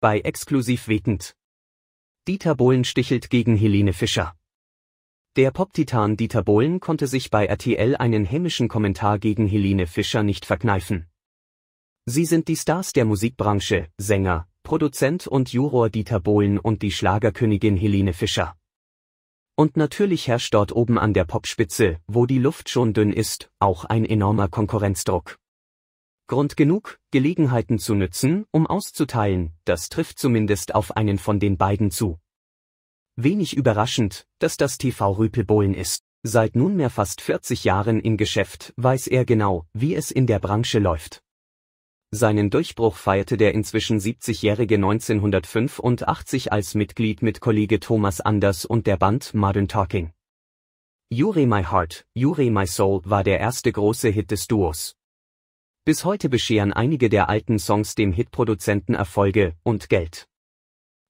Bei Exklusiv wütend. Dieter Bohlen stichelt gegen Helene Fischer. Der Pop-Titan Dieter Bohlen konnte sich bei RTL einen hämischen Kommentar gegen Helene Fischer nicht verkneifen. Sie sind die Stars der Musikbranche, Sänger, Produzent und Juror Dieter Bohlen und die Schlagerkönigin Helene Fischer. Und natürlich herrscht dort oben an der Popspitze, wo die Luft schon dünn ist, auch ein enormer Konkurrenzdruck. Grund genug, Gelegenheiten zu nützen, um auszuteilen, das trifft zumindest auf einen von den beiden zu. Wenig überraschend, dass das TV Rüpelbohlen ist. Seit nunmehr fast 40 Jahren im Geschäft weiß er genau, wie es in der Branche läuft. Seinen Durchbruch feierte der inzwischen 70-jährige 1985 als Mitglied mit Kollege Thomas Anders und der Band Modern Talking. Yuri My Heart, Yuri My Soul war der erste große Hit des Duos. Bis heute bescheren einige der alten Songs dem Hitproduzenten Erfolge und Geld.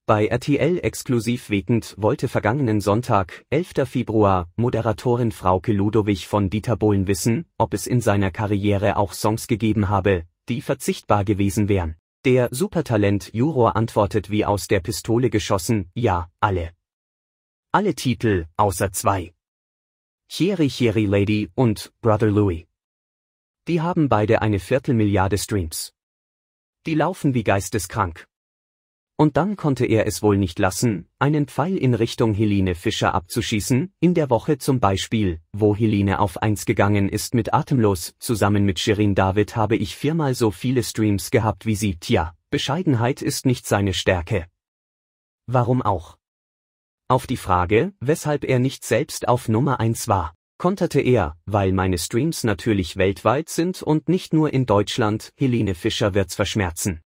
Bei RTL exklusiv wegend wollte vergangenen Sonntag, 11. Februar, Moderatorin Frauke Ludowig von Dieter Bohlen wissen, ob es in seiner Karriere auch Songs gegeben habe, die verzichtbar gewesen wären. Der Supertalent Juror antwortet wie aus der Pistole geschossen, ja, alle. Alle Titel, außer zwei. Cherry Cherry Lady und Brother Louie. Die haben beide eine Viertelmilliarde Streams. Die laufen wie geisteskrank. Und dann konnte er es wohl nicht lassen, einen Pfeil in Richtung Helene Fischer abzuschießen, in der Woche zum Beispiel, wo Helene auf 1 gegangen ist mit Atemlos, zusammen mit Shirin David habe ich viermal so viele Streams gehabt wie sie, tja, Bescheidenheit ist nicht seine Stärke. Warum auch? Auf die Frage, weshalb er nicht selbst auf Nummer 1 war, konterte er, weil meine Streams natürlich weltweit sind und nicht nur in Deutschland, Helene Fischer wird's verschmerzen.